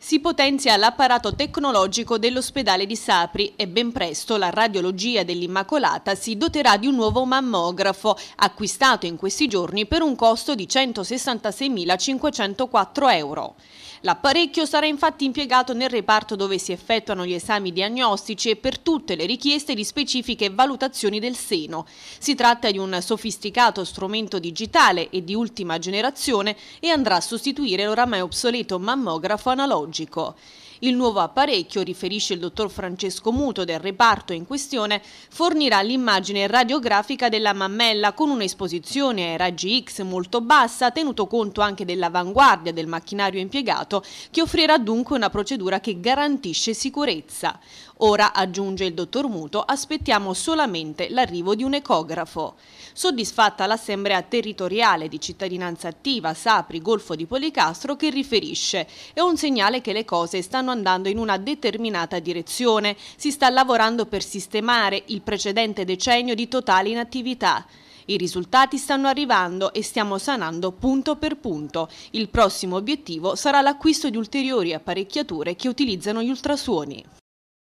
Si potenzia l'apparato tecnologico dell'ospedale di Sapri e ben presto la radiologia dell'Immacolata si doterà di un nuovo mammografo, acquistato in questi giorni per un costo di 166.504 euro. L'apparecchio sarà infatti impiegato nel reparto dove si effettuano gli esami diagnostici e per tutte le richieste di specifiche valutazioni del seno. Si tratta di un sofisticato strumento digitale e di ultima generazione e andrà a sostituire l'oramai obsoleto mammografo analogico. Gracias. Il nuovo apparecchio, riferisce il dottor Francesco Muto del reparto in questione, fornirà l'immagine radiografica della mammella con un'esposizione ai raggi X molto bassa, tenuto conto anche dell'avanguardia del macchinario impiegato, che offrirà dunque una procedura che garantisce sicurezza. Ora, aggiunge il dottor Muto, aspettiamo solamente l'arrivo di un ecografo. Soddisfatta l'Assemblea territoriale di cittadinanza attiva Sapri Golfo di Policastro che riferisce è un segnale che le cose stanno stanno andando in una determinata direzione. Si sta lavorando per sistemare il precedente decennio di totale inattività. I risultati stanno arrivando e stiamo sanando punto per punto. Il prossimo obiettivo sarà l'acquisto di ulteriori apparecchiature che utilizzano gli ultrasuoni.